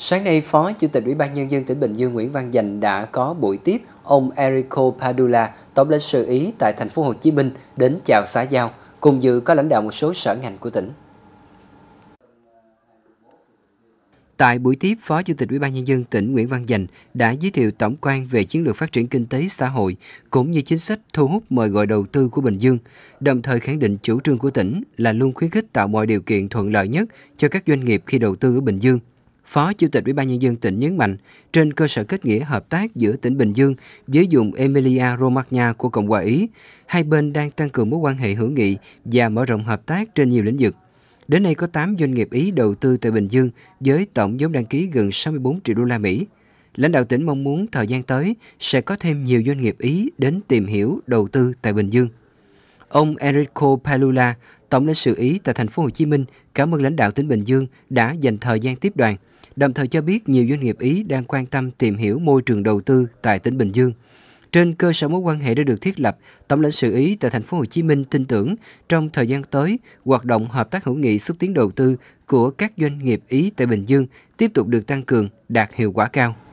Sáng nay, Phó Chủ tịch Ủy ban Nhân dân tỉnh Bình Dương Nguyễn Văn Dành đã có buổi tiếp ông Erico Padula, Tổng lãnh sự Ý tại thành phố Hồ Chí Minh đến chào xã giao, cùng dự có lãnh đạo một số sở ngành của tỉnh. Tại buổi tiếp, Phó Chủ tịch Ủy ban nhân dân tỉnh Nguyễn Văn Dành đã giới thiệu tổng quan về chiến lược phát triển kinh tế xã hội cũng như chính sách thu hút mời gọi đầu tư của Bình Dương, đồng thời khẳng định chủ trương của tỉnh là luôn khuyến khích tạo mọi điều kiện thuận lợi nhất cho các doanh nghiệp khi đầu tư ở Bình Dương. Phó Chủ tịch Ủy ban Nhân dân tỉnh nhấn mạnh, trên cơ sở kết nghĩa hợp tác giữa tỉnh Bình Dương với vùng Emilia Romagna của Cộng hòa Ý, hai bên đang tăng cường mối quan hệ hữu nghị và mở rộng hợp tác trên nhiều lĩnh vực. Đến nay có 8 doanh nghiệp Ý đầu tư tại Bình Dương với tổng vốn đăng ký gần 64 triệu đô la Mỹ. Lãnh đạo tỉnh mong muốn thời gian tới sẽ có thêm nhiều doanh nghiệp Ý đến tìm hiểu đầu tư tại Bình Dương. Ông Enrico Palula, tổng lãnh sự Ý tại thành phố Hồ Chí Minh, cảm ơn lãnh đạo tỉnh Bình Dương đã dành thời gian tiếp đoàn – đồng thời cho biết nhiều doanh nghiệp Ý đang quan tâm tìm hiểu môi trường đầu tư tại tỉnh Bình Dương. Trên cơ sở mối quan hệ đã được thiết lập, Tổng lãnh sự Ý tại thành phố Hồ Chí Minh tin tưởng trong thời gian tới, hoạt động hợp tác hữu nghị xúc tiến đầu tư của các doanh nghiệp Ý tại Bình Dương tiếp tục được tăng cường, đạt hiệu quả cao.